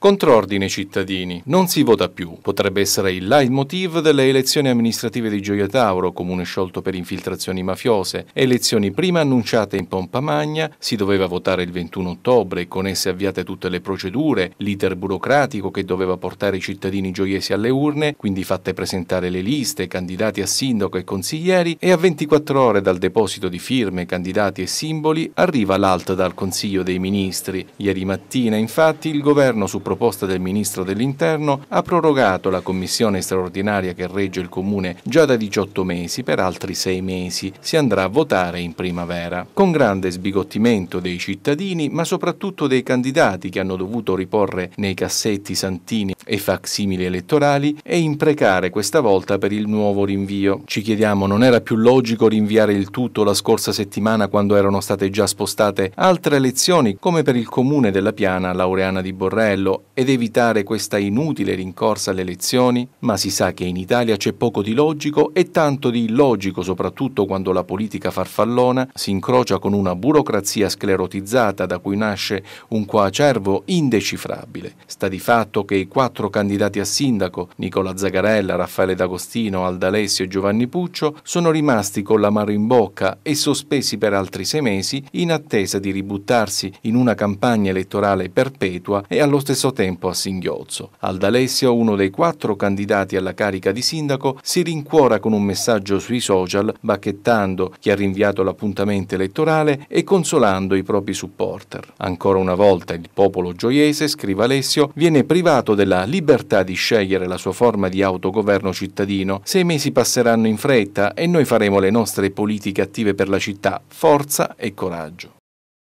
Contrordine cittadini, non si vota più, potrebbe essere il leitmotiv delle elezioni amministrative di Gioia Tauro, comune sciolto per infiltrazioni mafiose, elezioni prima annunciate in pompa magna, si doveva votare il 21 ottobre e con esse avviate tutte le procedure, l'iter burocratico che doveva portare i cittadini gioiesi alle urne, quindi fatte presentare le liste, candidati a sindaco e consiglieri e a 24 ore dal deposito di firme, candidati e simboli arriva l'alta dal Consiglio dei Ministri. Ieri mattina infatti il governo su proposta del Ministro dell'Interno, ha prorogato la commissione straordinaria che regge il Comune già da 18 mesi per altri 6 mesi. Si andrà a votare in primavera. Con grande sbigottimento dei cittadini, ma soprattutto dei candidati che hanno dovuto riporre nei cassetti santini e facsimili elettorali e imprecare questa volta per il nuovo rinvio. Ci chiediamo, non era più logico rinviare il tutto la scorsa settimana quando erano state già spostate altre elezioni come per il comune della Piana Laureana di Borrello ed evitare questa inutile rincorsa alle elezioni? Ma si sa che in Italia c'è poco di logico e tanto di illogico, soprattutto quando la politica farfallona si incrocia con una burocrazia sclerotizzata da cui nasce un coacervo indecifrabile. Sta di fatto che i quattro candidati a sindaco, Nicola Zagarella, Raffaele D'Agostino, Aldalessio e Giovanni Puccio, sono rimasti con la mano in bocca e sospesi per altri sei mesi in attesa di ributtarsi in una campagna elettorale perpetua e allo stesso terzo tempo a singhiozzo. Aldalesio, uno dei quattro candidati alla carica di sindaco, si rincuora con un messaggio sui social bacchettando chi ha rinviato l'appuntamento elettorale e consolando i propri supporter. Ancora una volta il popolo gioiese, scrive Alessio, viene privato della libertà di scegliere la sua forma di autogoverno cittadino. Sei mesi passeranno in fretta e noi faremo le nostre politiche attive per la città, forza e coraggio.